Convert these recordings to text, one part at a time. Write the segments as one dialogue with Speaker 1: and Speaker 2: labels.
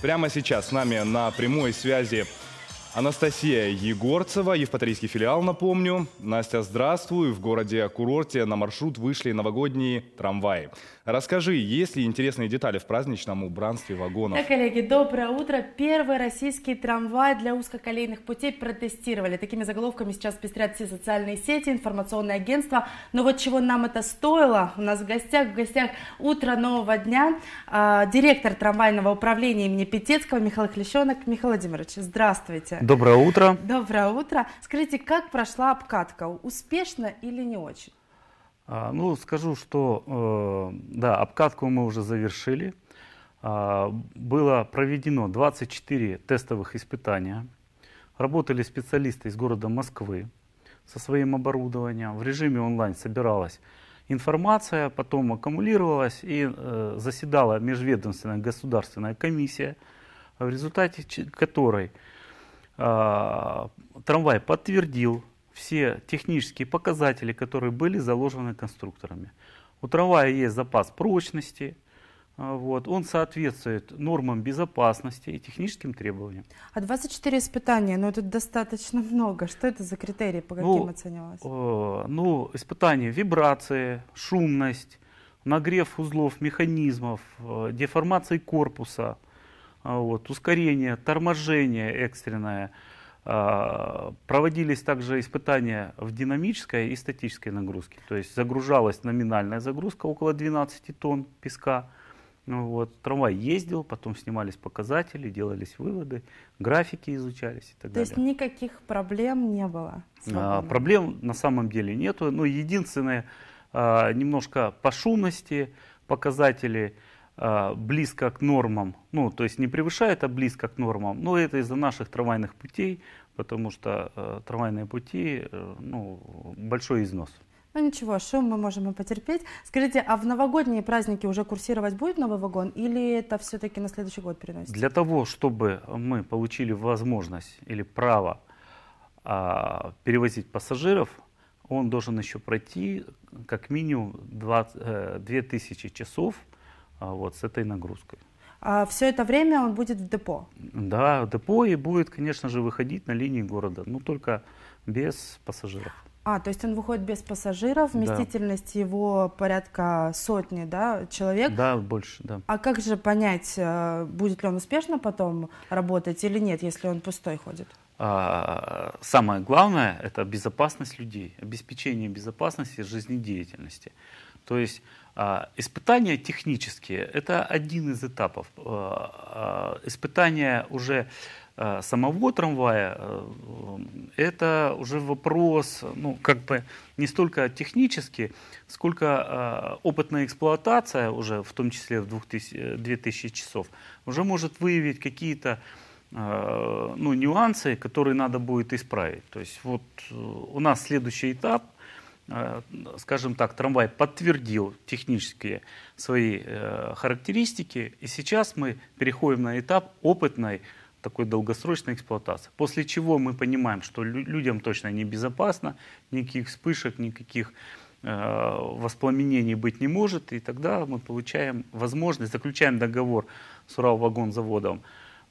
Speaker 1: Прямо сейчас с нами на прямой связи Анастасия Егорцева, Евпаторийский филиал, напомню. Настя, здравствуй. В городе-курорте на маршрут вышли новогодние трамваи. Расскажи, есть ли интересные детали в праздничном убранстве вагонов? Так, коллеги, доброе утро. Первый российский трамвай для узкоколейных путей протестировали. Такими заголовками сейчас пестрят все социальные сети, информационные агентства. Но вот чего нам это стоило? У нас в гостях, в гостях утро нового дня а, директор трамвайного управления имени Петецкого Михаил Хлещенок, Михаил Владимирович, здравствуйте. Доброе утро. Доброе утро. Скажите, как прошла обкатка? Успешно или не очень?
Speaker 2: А, ну, скажу, что э, да, обкатку мы уже завершили. А, было проведено 24 тестовых испытания. Работали специалисты из города Москвы со своим оборудованием. В режиме онлайн собиралась информация, потом аккумулировалась и э, заседала межведомственная государственная комиссия, в результате которой а, трамвай подтвердил все технические показатели, которые были заложены конструкторами. У трамвая есть запас прочности, а, вот, он соответствует нормам безопасности и техническим требованиям.
Speaker 1: А 24 испытания, ну это достаточно много. Что это за критерии, по ну, каким ну, оценивалось?
Speaker 2: Э, ну, испытания вибрации, шумность, нагрев узлов, механизмов, э, деформации корпуса, э, вот, ускорение, торможение экстренное – а, проводились также испытания в динамической и статической нагрузке. То есть загружалась номинальная загрузка около 12 тонн песка. Ну вот. Трамвай ездил, потом снимались показатели, делались выводы, графики изучались и так То далее. То
Speaker 1: есть никаких проблем не было? А,
Speaker 2: проблем на самом деле нету. но ну, единственное, а, немножко по шумности показатели – Э, близко к нормам, ну, то есть не превышает, а близко к нормам, но ну, это из-за наших трамвайных путей, потому что э, трамвайные пути, э, ну, большой износ.
Speaker 1: Ну ничего, шум мы можем и потерпеть. Скажите, а в новогодние праздники уже курсировать будет новый вагон или это все-таки на следующий год переносится? Для
Speaker 2: того, чтобы мы получили возможность или право а, перевозить пассажиров, он должен еще пройти как минимум 20, э, 2000 часов – а, вот, с этой нагрузкой.
Speaker 1: А все это время он будет в депо?
Speaker 2: Да, в депо и будет, конечно же, выходить на линии города, но только без пассажиров.
Speaker 1: А, то есть он выходит без пассажиров, вместительность да. его порядка сотни, да, человек? Да, больше, да. А как же понять, э, будет ли он успешно потом работать или нет, если он пустой ходит?
Speaker 2: А, самое главное – это безопасность людей, обеспечение безопасности жизнедеятельности. То есть а, испытания технические – это один из этапов. А, а, испытания уже самого трамвая – это уже вопрос, ну, как бы не столько технический, сколько опытная эксплуатация уже, в том числе в 2000, 2000 э, часов, уже может выявить какие-то ну, нюансы, которые надо будет исправить. То есть вот э, у нас следующий этап Э, скажем так, трамвай подтвердил технические свои э, характеристики, и сейчас мы переходим на этап опытной такой долгосрочной эксплуатации. После чего мы понимаем, что людям точно небезопасно, никаких вспышек, никаких э, воспламенений быть не может, и тогда мы получаем возможность, заключаем договор с Уралвагонзаводом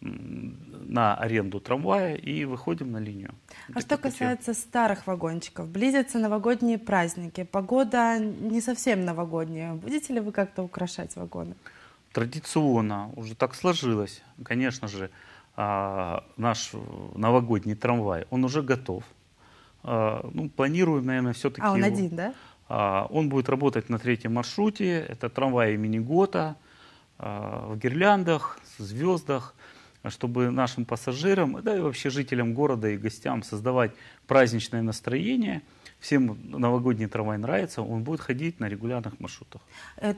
Speaker 2: на аренду трамвая и выходим на линию.
Speaker 1: А что касается старых вагончиков, близятся новогодние праздники, погода не совсем новогодняя. Будете ли вы как-то украшать вагоны?
Speaker 2: Традиционно, уже так сложилось, конечно же, а, наш новогодний трамвай, он уже готов. А, ну, планируем, наверное, все-таки... А он его. один, да? А, он будет работать на третьем маршруте, это трамвай имени Гота, в гирляндах, звездах – чтобы нашим пассажирам, да и вообще жителям города и гостям создавать праздничное настроение. Всем новогодний трамвай нравится, он будет ходить на регулярных
Speaker 1: маршрутах.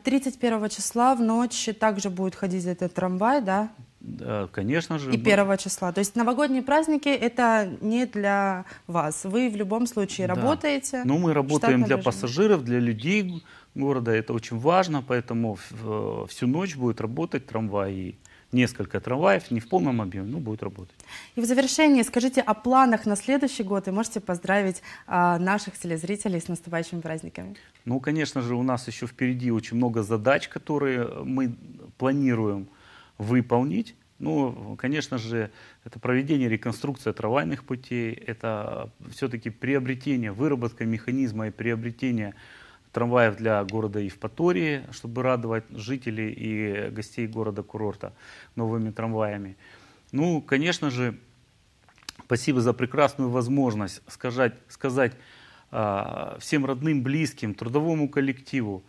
Speaker 1: 31 э, числа в ночь также будет ходить этот трамвай, да?
Speaker 2: Да, конечно же. И 1
Speaker 1: числа. То есть новогодние праздники это не для вас. Вы в любом случае да. работаете. Но ну, мы работаем для режиме. пассажиров,
Speaker 2: для людей города. Это очень важно, поэтому э, всю ночь будет работать трамвай несколько трамваев, не в полном объеме, но ну, будет работать.
Speaker 1: И в завершении скажите о планах на следующий год и можете поздравить э, наших телезрителей с наступающими праздниками.
Speaker 2: Ну, конечно же, у нас еще впереди очень много задач, которые мы планируем выполнить. Ну, конечно же, это проведение реконструкции трамвайных путей, это все-таки приобретение, выработка механизма и приобретение трамваев для города Евпатории, чтобы радовать жителей и гостей города-курорта новыми трамваями. Ну, конечно же, спасибо за прекрасную возможность сказать, сказать э, всем родным, близким, трудовому коллективу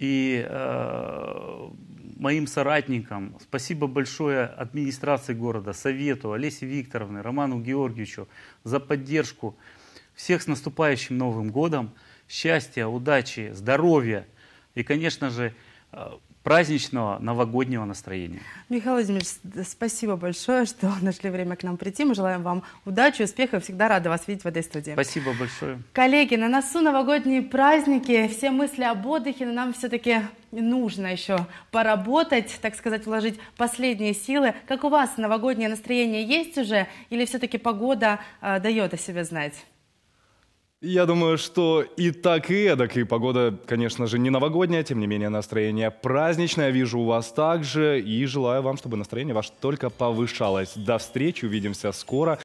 Speaker 2: и э, моим соратникам. Спасибо большое администрации города, совету, Олесе Викторовне, Роману Георгиевичу за поддержку. Всех с наступающим Новым годом! счастья, удачи, здоровья и, конечно же, э, праздничного новогоднего настроения.
Speaker 1: Михаил Владимирович, спасибо большое, что нашли время к нам прийти. Мы желаем вам удачи, успехов. Всегда рада вас видеть в этой студии.
Speaker 2: Спасибо большое.
Speaker 1: Коллеги, на носу новогодние праздники. Все мысли об отдыхе, но нам все-таки нужно еще поработать, так сказать, вложить последние силы. Как у вас новогоднее настроение есть уже или все-таки погода э, дает о себе знать? Я думаю, что и так, и эдак. И погода, конечно же, не новогодняя, тем не менее, настроение праздничное. Вижу у вас также. И желаю вам, чтобы настроение ваше только повышалось. До встречи, увидимся скоро.